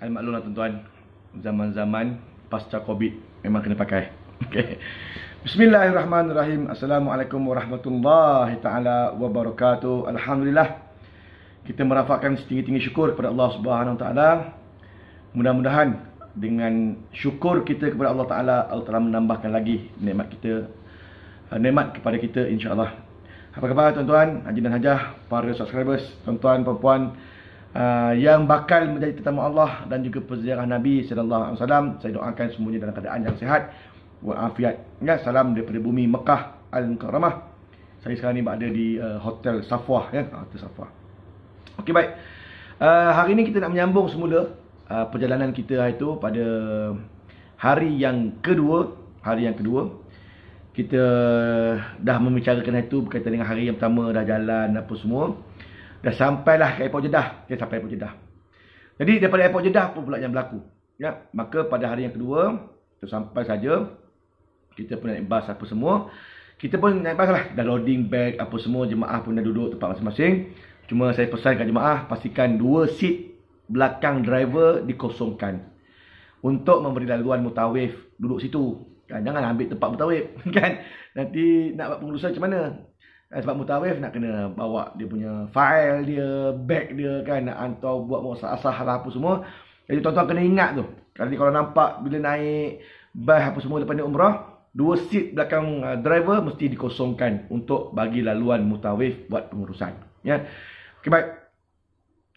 Saya maklum lah tuan-tuan Zaman-zaman pasca COVID Memang kena pakai okay. Bismillahirrahmanirrahim Assalamualaikum warahmatullahi ta'ala Wabarakatuh Alhamdulillah Kita merafakkan setinggi-tinggi syukur kepada Allah subhanahu ta'ala Mudah-mudahan dengan syukur kita kepada Allah Ta'ala Allah Ta'ala menambahkan lagi nikmat kita eh, Nikmat kepada kita insyaAllah Apa khabar tuan-tuan, Haji dan Hajah Para subscribers, tuan-tuan, perempuan Ah, yang bakal menjadi tetamu Allah dan juga peziarah Nabi sallallahu alaihi wasallam. Saya doakan semuanya dalam keadaan yang sihat wa afiat. Ya, salam daripada bumi Mekah Al-Mukarramah. Saya sekarang ni berada di uh, Hotel Safwah ya, ah, Hotel Safwah. Okey baik. Uh, hari ini kita nak menyambung semula uh, perjalanan kita hari itu pada hari yang kedua, hari yang kedua kita dah membicarakan itu berkaitan dengan hari yang pertama dah jalan apa semua. Dah sampailah ke Epoch Jeddah. Dia sampai Epoch Jeddah. Jadi daripada Epoch Jeddah pun pula yang berlaku. Ya, maka pada hari yang kedua, kita sampai saja. Kita pun naik bas apa semua. Kita pun naik bas lah. Dah loading bag apa semua. Jemaah pun dah duduk tempat masing-masing. Cuma saya pesan kat jemaah, pastikan dua seat belakang driver dikosongkan. Untuk memberi laluan mutawif duduk situ. Kan, jangan ambil tempat mutawif. Kan? Nanti nak buat pengurusan macam mana? Eh, sebab mutawif nak kena bawa dia punya file dia, bag dia kan, nak hantar buat muasasah lah apa semua. Jadi tuan-tuan kena ingat tu. Kali kalau nampak bila naik bas apa semua lepas ni umrah, dua seat belakang uh, driver mesti dikosongkan untuk bagi laluan mutawif buat pengurusan. Ya. Okay, baik.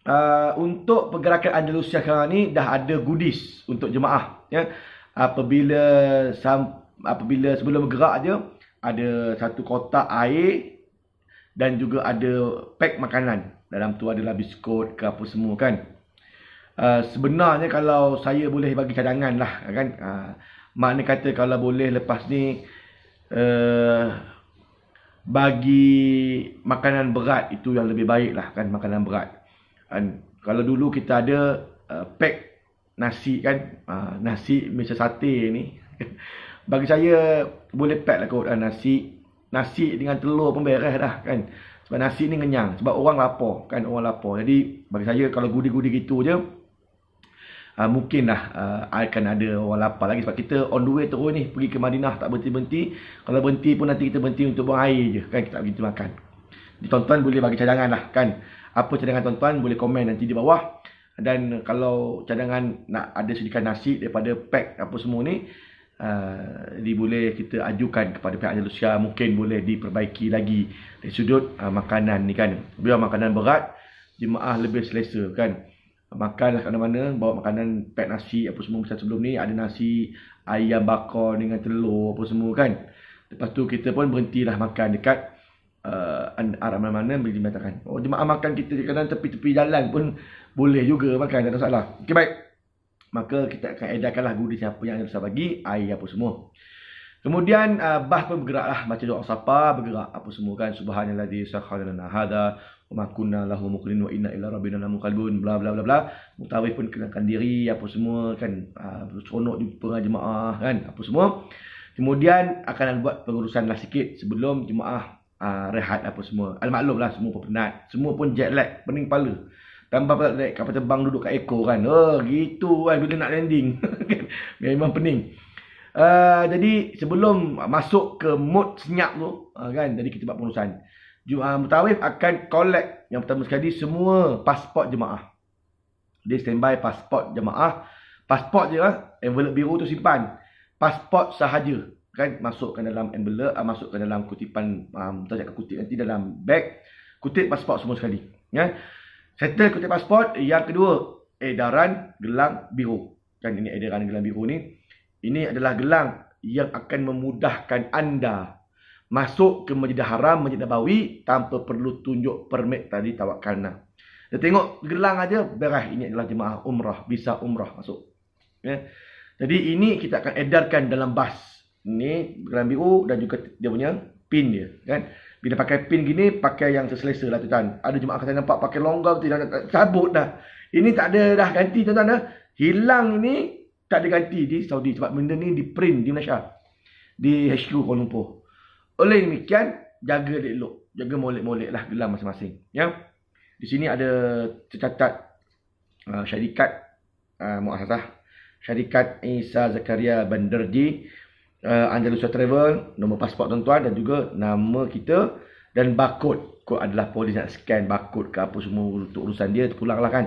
Uh, untuk pergerakan Andalusia sekarang ni dah ada goodies untuk jemaah. Ya. Apabila sam, apabila sebelum bergerak je, ada satu kotak air dan juga ada pack makanan dalam tu adalah biskut ke apa semua kan uh, sebenarnya kalau saya boleh bagi cadangan lah kan uh, makna kata kalau boleh lepas ni uh, bagi makanan berat itu yang lebih baik lah kan makanan berat And, kalau dulu kita ada uh, pack nasi kan uh, nasi misal sate ni bagi saya boleh pack lah kot uh, nasi nasi dengan telur pun beres dah kan sebab nasi ni kenyang sebab orang lapar kan orang lapar jadi bagi saya kalau gudi-gudi gitu je Uh, lah uh, akan ada orang lapar lagi sebab kita on the way terus ni pergi ke Madinah tak berhenti-berhenti kalau berhenti pun nanti kita berhenti untuk buang air je kan kita tak begitu makan ditonton boleh bagi cadangan lah kan apa cadangan tuan-tuan boleh komen nanti di bawah dan kalau cadangan nak ada sediakan nasi daripada pack apa semua ni Eh, ini boleh kita ajukan kepada pihak Andalusia mungkin boleh diperbaiki lagi dari sudut uh, makanan ni kan biar makanan berat jemaah lebih selesa kan makan kat mana-mana bawa makanan pek nasi apa semua macam sebelum ni ada nasi ayam bakar dengan telur apa semua kan lepas tu kita pun berhentilah makan dekat uh, arah mana-mana boleh dimatakan oh jemaah makan kita kadang tepi-tepi jalan pun boleh juga makan tak ada masalah ok baik maka kita akan edarkanlah guru siapa yang saya bagi air apa semua Kemudian uh, bah pun bergeraklah baca doa sapa bergerak apa semua kan subhanallazi sakhara lana hadza wa ma kunna lahu muqrin wa inna ila rabbina lamunqalibun bla bla bla bla mutawif pun kenalkan diri apa semua kan uh, seronok di jemaah kan apa semua kemudian akan buat pengurusan lah sikit sebelum jemaah uh, rehat apa semua al maklumlah semua pun penat semua pun jet lag pening kepala Kan bapa naik kapal terbang duduk kat ekor kan. Oh, gitu kan bila nak landing. Kan? Memang pening. Uh, jadi sebelum masuk ke mood senyap tu uh, kan jadi kita buat pengurusan. Jumaah Mutawif akan collect yang pertama sekali semua pasport jemaah. Dia standby pasport jemaah. Pasport je lah. Envelope biru tu simpan. Pasport sahaja. Kan? Masukkan dalam envelope. Uh, masukkan dalam kutipan. Um, tak kutip nanti dalam bag. Kutip pasport semua sekali. ya. Yeah? Settle kutip pasport. Yang kedua, edaran gelang biru. Kan ini edaran gelang biru ni. Ini adalah gelang yang akan memudahkan anda masuk ke Masjid Haram, Masjid Nabawi tanpa perlu tunjuk permit tadi tawakkalna. Kita tengok gelang aja beras ini adalah jemaah umrah, bisa umrah masuk. Ya. Jadi ini kita akan edarkan dalam bas. Ini gelang biru dan juga dia punya pin dia kan. Bila pakai pin gini, pakai yang selesa lah tuan-tuan. Ada jemaah kata nampak pakai longgar, tidak nak cabut dah. Ini tak ada dah ganti tuan-tuan dah. Hilang ini tak ada ganti di Saudi. Sebab benda ni di print di Malaysia. Di HQ Kuala Lumpur. Oleh demikian, jaga dia elok. Jaga molek-molek lah gelam masing-masing. Ya? Di sini ada tercatat uh, syarikat uh, Muazzah. Syarikat Isa Zakaria Bandarji uh, eh, Andalusia Travel, nombor pasport tuan-tuan dan juga nama kita dan barcode. Kod adalah polis nak scan barcode ke apa semua untuk urusan dia pulang lah kan.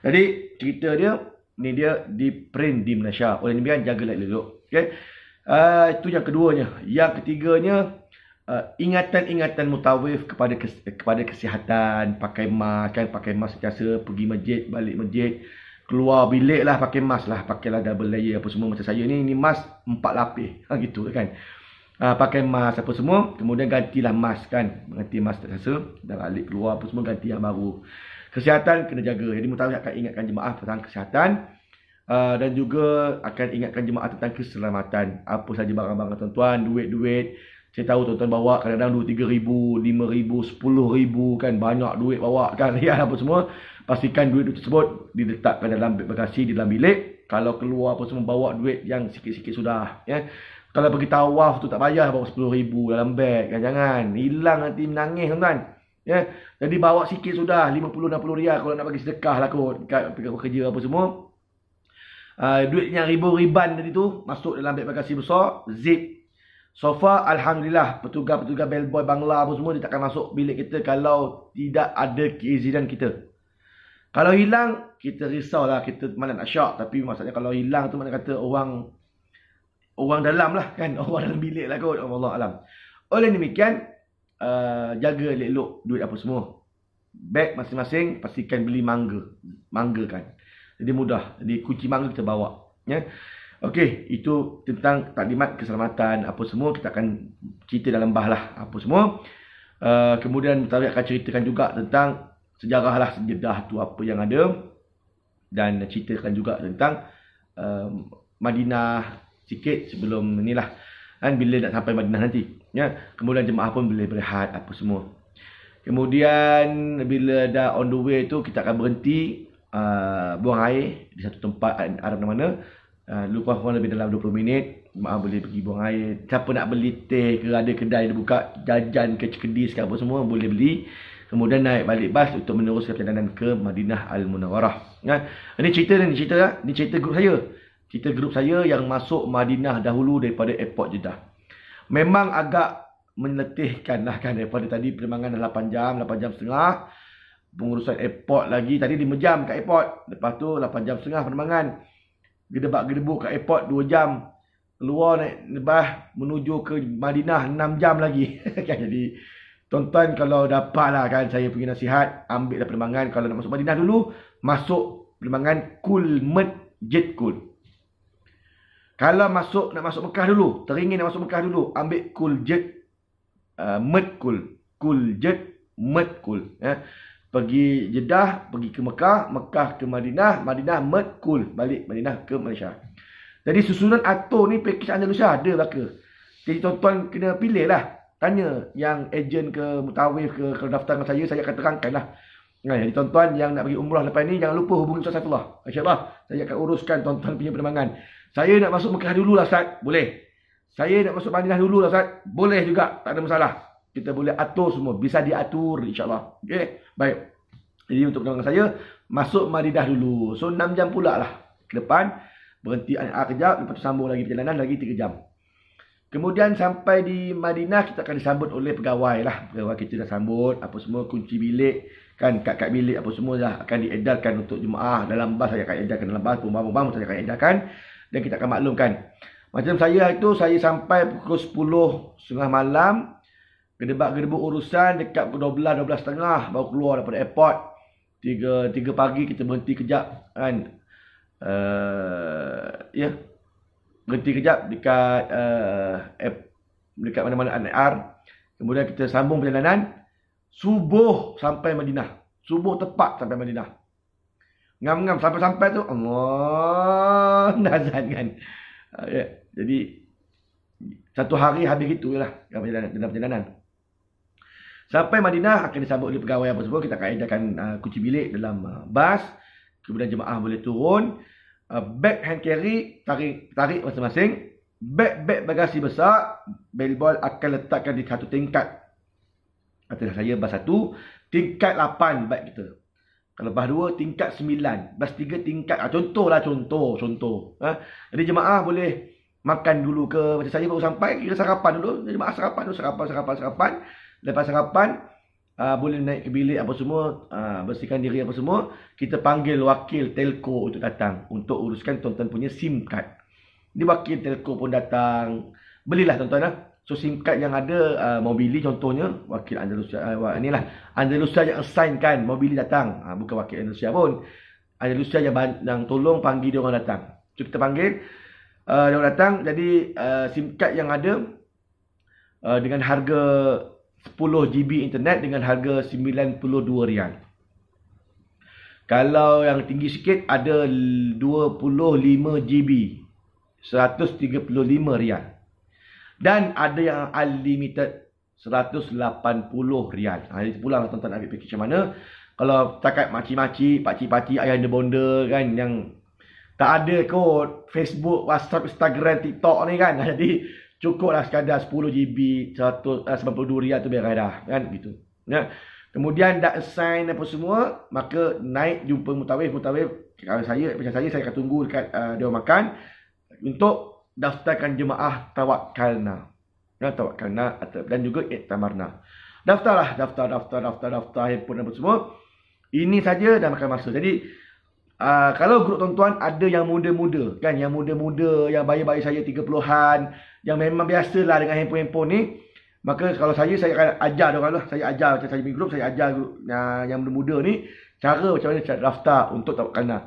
Jadi cerita dia ni dia di print di Malaysia. Oleh ini kan jaga lagi duduk. Okay. Uh, itu yang keduanya. Yang ketiganya uh, ingatan-ingatan mutawif kepada kes- kepada kesihatan, pakai mask, kan? pakai mask sentiasa, pergi masjid, balik masjid keluar bilik lah pakai mask lah pakai lah double layer apa semua macam saya ni ini mask empat lapis ha, gitu kan ha, pakai mask apa semua kemudian gantilah mask kan ganti mask tak rasa dah balik keluar apa semua ganti yang baru kesihatan kena jaga jadi mutawi akan ingatkan jemaah tentang kesihatan uh, dan juga akan ingatkan jemaah tentang keselamatan apa saja barang-barang tuan-tuan duit-duit saya tahu tuan-tuan bawa kadang-kadang 2 ribu, 5000 ribu, kan banyak duit bawa kan ya apa semua Pastikan duit itu tersebut diletakkan dalam beg bagasi di dalam bilik. Kalau keluar pun semua bawa duit yang sikit-sikit sudah. Ya. Kalau pergi tawaf tu tak payah bawa RM10,000 dalam beg. Jangan, jangan. Hilang nanti menangis tuan-tuan. Ya. Jadi bawa sikit sudah. RM50-60 kalau nak bagi sedekah lah kot. Dekat pekerja apa semua. Uh, ah, duit yang ribu-riban tadi tu masuk dalam beg bagasi besar. Zip. So far, Alhamdulillah, petugas-petugas bellboy Bangla apa semua, dia takkan masuk bilik kita kalau tidak ada keizinan kita. Kalau hilang, kita risau lah kita mana nak syak. Tapi maksudnya kalau hilang tu mana kata orang orang dalam lah kan. Orang dalam bilik lah kot. Allah Alam. Oleh demikian, uh, jaga elok-elok duit apa semua. Bag masing-masing, pastikan beli mangga. Mangga kan. Jadi mudah. Jadi kunci mangga kita bawa. Ya. Okey, itu tentang taklimat keselamatan apa semua. Kita akan cerita dalam bahlah apa semua. Uh, kemudian Mutawi akan ceritakan juga tentang sejarahlah sejedah tu apa yang ada dan ceritakan juga tentang um, Madinah sikit sebelum lah. kan bila nak sampai Madinah nanti ya kemudian jemaah pun boleh berehat apa semua kemudian bila dah on the way tu kita akan berhenti uh, buang air di satu tempat arah mana, -mana. Uh, lupa kurang lebih dalam 20 minit Maaf boleh pergi buang air Siapa nak beli teh ke ada kedai dia buka Jajan ke cekedis ke apa semua boleh beli kemudian naik balik bas untuk meneruskan perjalanan ke Madinah Al Munawarah. Nah, Ini cerita ni cerita lah. ni cerita grup saya. Cerita grup saya yang masuk Madinah dahulu daripada airport Jeddah. Memang agak menetihkan lah kan daripada tadi penerbangan dah 8 jam, 8 jam setengah. Pengurusan airport lagi. Tadi 5 jam kat airport. Lepas tu 8 jam setengah penerbangan. Gedebak-gedebu kat airport 2 jam. Keluar naik nebah menuju ke Madinah 6 jam lagi. Kan? Jadi Tuan-tuan kalau dapatlah kan saya punya nasihat, ambil lah penerbangan kalau nak masuk Madinah dulu, masuk penerbangan Kul Med Jet Kul. Kalau masuk nak masuk Mekah dulu, teringin nak masuk Mekah dulu, ambil Kul Jet uh, Med Kul. Kul Jet Med Kul. Ya. Pergi Jeddah, pergi ke Mekah, Mekah ke Madinah, Madinah Med Kul. Balik Madinah ke Malaysia. Jadi susunan atur ni pakej Andalusia ada belaka. Jadi tuan-tuan kena pilih lah tanya yang ejen ke mutawif ke kalau daftar dengan saya saya akan terangkanlah. Nah, jadi tuan-tuan yang nak bagi umrah lepas ni jangan lupa hubungi Ustaz Abdullah. Insya-Allah saya akan uruskan tuan-tuan punya penerbangan. Saya nak masuk Mekah dulu lah Ustaz. Boleh. Saya nak masuk Madinah dulu lah Ustaz. Boleh juga. Tak ada masalah. Kita boleh atur semua. Bisa diatur insya-Allah. Okey. Baik. Jadi untuk penerbangan saya masuk Madinah dulu. So 6 jam pula lah ke depan. Berhenti ah, kejap, lepas tu sambung lagi perjalanan lagi 3 jam. Kemudian sampai di Madinah kita akan disambut oleh pegawai lah. Pegawai kita dah sambut apa semua kunci bilik kan kad kad bilik apa semua dah akan diedarkan untuk jemaah dalam bas saya akan edarkan dalam bas pun bang saya akan edarkan dan kita akan maklumkan. Macam saya itu saya sampai pukul 10.30 malam gedebak-gedebuk urusan dekat pukul 12 12.30 baru keluar daripada airport. 3 3 pagi kita berhenti kejap kan. Uh, ya yeah berhenti kejap dekat uh, eh, app eh, dekat mana-mana ANR. Kemudian kita sambung perjalanan subuh sampai Madinah. Subuh tepat sampai Madinah. Ngam-ngam sampai-sampai tu Allah nazan kan. Uh, Jadi satu hari habis gitu lah perjalanan. Dalam perjalanan. Sampai Madinah akan disambut oleh pegawai apa semua. Kita akan edarkan uh, kunci bilik dalam uh, bas. Kemudian jemaah boleh turun uh, back hand carry tarik tarik masing-masing back back bagasi besar belly akan letakkan di satu tingkat katalah saya bas satu tingkat lapan back kita kalau bas dua tingkat sembilan bas tiga tingkat ha, contohlah contoh contoh ha? jadi jemaah boleh makan dulu ke macam saya baru sampai kira sarapan dulu jemaah sarapan dulu sarapan sarapan sarapan lepas sarapan, sarapan uh, boleh naik ke bilik apa semua, uh, bersihkan diri apa semua, kita panggil wakil telco untuk datang untuk uruskan tuan-tuan punya SIM card. Ni wakil telco pun datang. Belilah tuan-tuan lah. So SIM card yang ada uh, Mobili contohnya wakil Andalusia uh, inilah Andalusia yang assign kan Mobili datang. Uh, bukan wakil Andalusia pun. Andalusia yang, yang tolong panggil dia orang datang. So kita panggil uh, dia orang datang jadi uh, SIM card yang ada uh, dengan harga 10 GB internet dengan harga RM92. Kalau yang tinggi sikit ada 25 GB RM135. Dan ada yang unlimited RM180. Ha, jadi pulang lah tuan tonton nak ambil package macam mana. Kalau takat makcik-makcik, pakcik-pakcik, ayah de bonda kan yang tak ada kot Facebook, WhatsApp, Instagram, TikTok ni kan. Jadi cukuplah sekadar 10 GB 192 riyal tu biar dah kan gitu ya kemudian dah assign apa semua maka naik jumpa mutawif mutawif kalau saya macam saya saya akan tunggu dekat uh, dia makan untuk daftarkan jemaah tawakkalna ya tawakkalna dan juga iktamarna daftarlah daftar daftar daftar daftar handphone apa semua ini saja dah makan masa jadi Uh, kalau grup tuan-tuan ada yang muda-muda kan yang muda-muda yang bayi-bayi saya 30-an yang memang biasa lah dengan handphone-handphone ni maka kalau saya saya akan ajar dia lah saya ajar macam saya punya grup saya ajar grup, uh, ah, yang muda-muda ni cara macam mana cara daftar untuk tak kena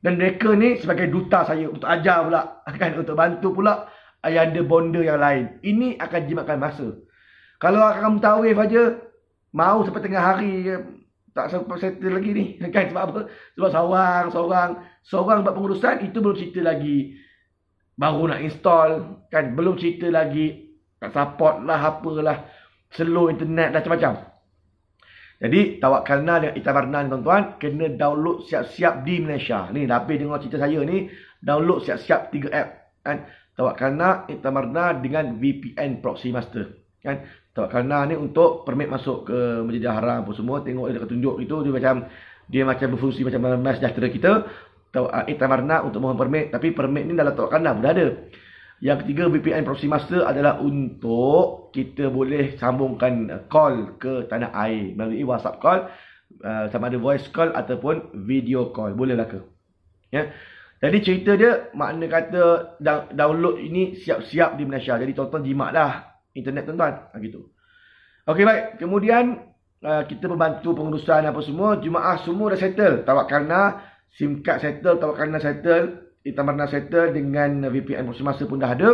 dan mereka ni sebagai duta saya untuk ajar pula akan untuk bantu pula yang ada bonda yang lain ini akan jimatkan masa kalau akan mentawif aja mau sampai tengah hari ya, tak sempat settle lagi ni kan sebab apa sebab seorang seorang seorang buat pengurusan itu belum cerita lagi baru nak install kan belum cerita lagi tak support lah apalah slow internet dah macam-macam jadi tawakalna dengan itabarna tuan-tuan kena download siap-siap di Malaysia ni dah habis dengar cerita saya ni download siap-siap tiga app kan Tawakalna itabarna dengan VPN proxy master kan Tawakalna ni untuk permit masuk ke Masjidil Haram apa semua tengok dia tunjuk itu dia macam dia macam berfungsi macam mass sejahtera kita itamarna ah, eh, untuk mohon permit tapi permit ni dalam tokan dah ada yang ketiga VPN proxy master adalah untuk kita boleh sambungkan call ke tanah air melalui WhatsApp call ah, sama ada voice call ataupun video call bolehlah ke ya jadi cerita dia makna kata download ini siap-siap di Malaysia jadi tonton jimatlah internet tuan-tuan begitu ah, okey baik kemudian kita membantu pengurusan apa semua jemaah semua dah settle tawakkalna kerana SIM card settle, tawakana settle, itamarna settle dengan VPN semasa pun dah ada.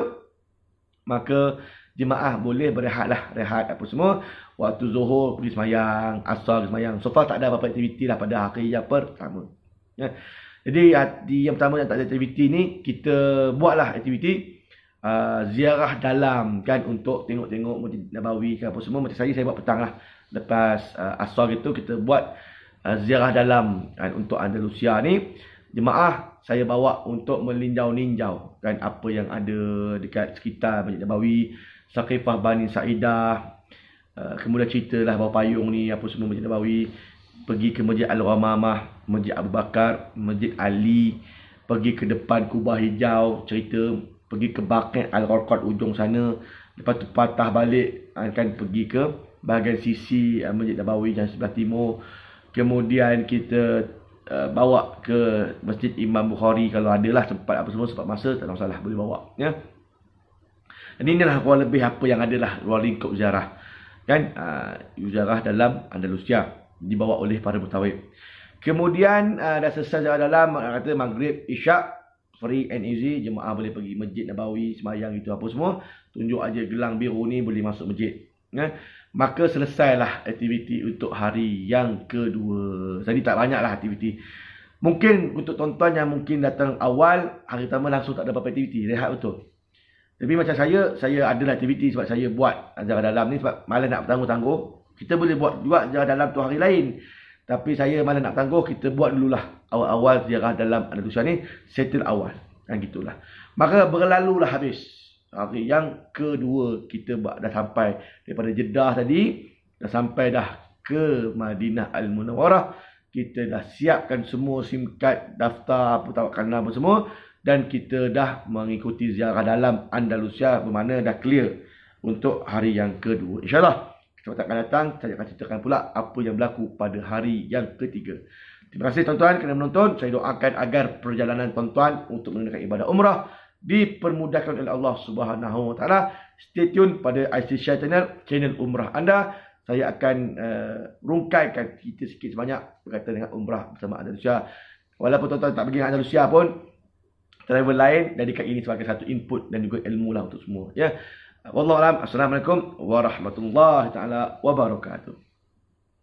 Maka jemaah boleh berehatlah, rehat apa semua. Waktu Zuhur pergi sembahyang, Asar sembahyang. So far tak ada apa-apa aktiviti lah pada hari yang pertama. Ya. Jadi di yang pertama yang tak ada aktiviti ni kita buatlah aktiviti uh, ziarah dalam kan untuk tengok-tengok Masjid Nabawi ke apa semua. Macam saya saya buat petang lah lepas uh, Asar itu kita buat uh, ziarah dalam kan, untuk Andalusia ni jemaah saya bawa untuk melinjau-ninjau kan apa yang ada dekat sekitar Masjid Nabawi Sakifah Bani Saidah uh, kemudian ceritalah bawa payung ni apa semua Masjid Nabawi pergi ke Masjid Al-Ramamah Masjid Abu Bakar Masjid Ali pergi ke depan kubah hijau cerita pergi ke bakat Al-Rakat ujung sana lepas tu patah balik akan pergi ke bahagian sisi Masjid Nabawi yang sebelah timur kemudian kita uh, bawa ke masjid Imam Bukhari kalau ada lah tempat apa semua sebab masa tak ada masalah boleh bawa ya ini inilah kurang lebih apa yang adalah luar lingkup ziarah kan uh, ziarah dalam Andalusia dibawa oleh para mutawif kemudian uh, dah selesai ziarah dalam kata maghrib isyak free and easy jemaah boleh pergi masjid Nabawi semayang itu apa semua tunjuk aja gelang biru ni boleh masuk masjid ya? Kan? Maka selesailah aktiviti untuk hari yang kedua. Jadi tak banyaklah aktiviti. Mungkin untuk tuan-tuan yang mungkin datang awal, hari pertama langsung tak ada apa-apa aktiviti. Rehat betul. Tapi macam saya, saya ada aktiviti sebab saya buat jarak dalam ni sebab malas nak bertangguh-tangguh. Kita boleh buat juga jarak dalam tu hari lain. Tapi saya malas nak tangguh, kita buat dululah awal-awal jarak dalam anak tu ni. Settle awal. Dan gitulah. Maka berlalulah habis. Hari yang kedua kita dah sampai daripada Jeddah tadi dah sampai dah ke Madinah Al Munawwarah kita dah siapkan semua SIM card daftar apa tawakkan lah, apa semua dan kita dah mengikuti ziarah dalam Andalusia bermakna dah clear untuk hari yang kedua insyaallah kita akan datang saya akan ceritakan pula apa yang berlaku pada hari yang ketiga terima kasih tuan-tuan kerana menonton saya doakan agar perjalanan tuan-tuan untuk menunaikan ibadah umrah dipermudahkan oleh Allah Subhanahu Wa Taala. Stay tune pada ICC Channel, channel umrah anda. Saya akan uh, rungkaikan kita sikit sebanyak berkaitan dengan umrah bersama Andalusia. Walaupun tuan-tuan tak pergi Andalusia pun, travel lain jadikan ini sebagai satu input dan juga ilmu lah untuk semua. Ya. Wallahualam. Assalamualaikum warahmatullahi taala wabarakatuh.